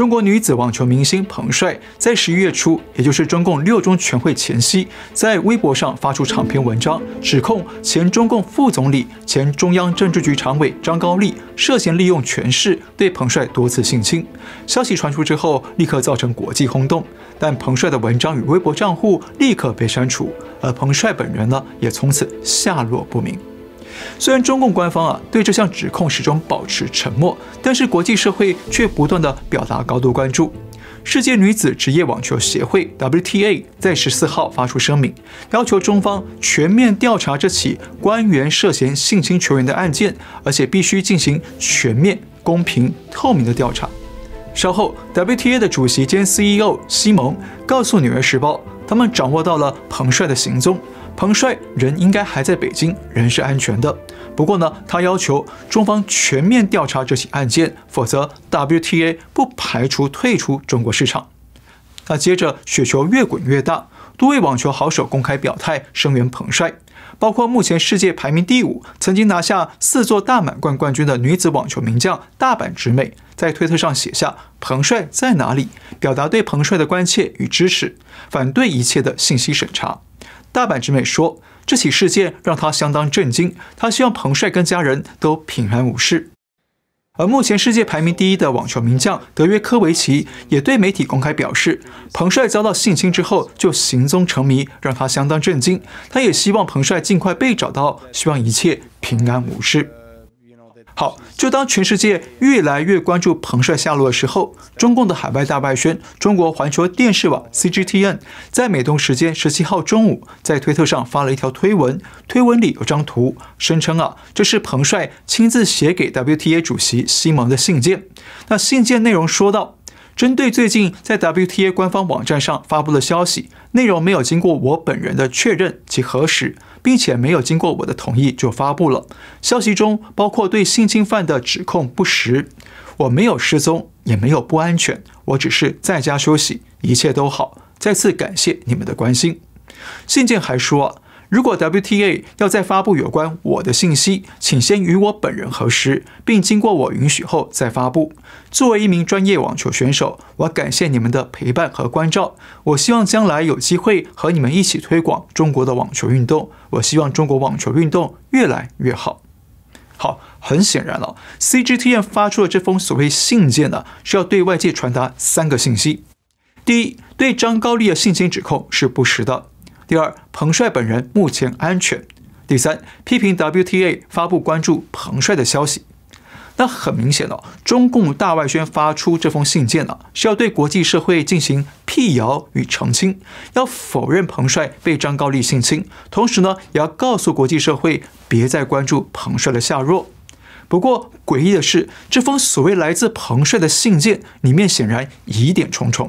中国女子网球明星彭帅在十一月初，也就是中共六中全会前夕，在微博上发出长篇文章，指控前中共副总理、前中央政治局常委张高丽涉嫌利用权势对彭帅多次性侵。消息传出之后，立刻造成国际轰动，但彭帅的文章与微博账户立刻被删除，而彭帅本人呢，也从此下落不明。虽然中共官方啊对这项指控始终保持沉默，但是国际社会却不断的表达高度关注。世界女子职业网球协会 WTA 在十四号发出声明，要求中方全面调查这起官员涉嫌性侵球员的案件，而且必须进行全面、公平、透明的调查。稍后，WTA 的主席兼 CEO 西蒙告诉《纽约时报》，他们掌握到了彭帅的行踪。彭帅人应该还在北京，人是安全的。不过呢，他要求中方全面调查这起案件，否则 WTA 不排除退出中国市场。那接着雪球越滚越大，多位网球好手公开表态声援彭帅。包括目前世界排名第五、曾经拿下四座大满贯冠军的女子网球名将大阪直美，在推特上写下“彭帅在哪里”，表达对彭帅的关切与支持，反对一切的信息审查。大阪直美说：“这起事件让她相当震惊，她希望彭帅跟家人都平安无事。”而目前世界排名第一的网球名将德约科维奇也对媒体公开表示，彭帅遭到性侵之后就行踪成谜，让他相当震惊。他也希望彭帅尽快被找到，希望一切平安无事。好，就当全世界越来越关注彭帅下落的时候，中共的海外大外宣，中国环球电视网 CGTN，在美东时间十七号中午，在推特上发了一条推文，推文里有张图，声称啊，这是彭帅亲自写给 WTA 主席西蒙的信件。那信件内容说到。针对最近在 WTA 官方网站上发布的消息，内容没有经过我本人的确认及核实，并且没有经过我的同意就发布了。消息中包括对性侵犯的指控不实，我没有失踪，也没有不安全，我只是在家休息，一切都好。再次感谢你们的关心。信件还说。如果 WTA 要再发布有关我的信息，请先与我本人核实，并经过我允许后再发布。作为一名专业网球选手，我感谢你们的陪伴和关照。我希望将来有机会和你们一起推广中国的网球运动。我希望中国网球运动越来越好。好，很显然了 c g t n 发出的这封所谓信件呢，是要对外界传达三个信息：第一，对张高丽的性侵指控是不实的。第二，彭帅本人目前安全。第三，批评 WTA 发布关注彭帅的消息。那很明显了，中共大外宣发出这封信件呢，是要对国际社会进行辟谣与澄清，要否认彭帅被张高丽性侵，同时呢，也要告诉国际社会别再关注彭帅的下落。不过，诡异的是，这封所谓来自彭帅的信件里面显然疑点重重。